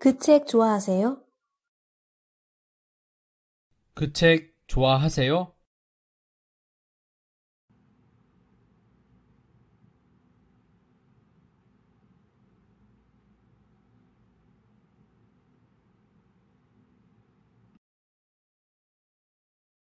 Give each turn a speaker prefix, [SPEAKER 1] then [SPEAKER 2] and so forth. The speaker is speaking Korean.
[SPEAKER 1] 그 책 좋아하세요?
[SPEAKER 2] 그책 좋아하세요?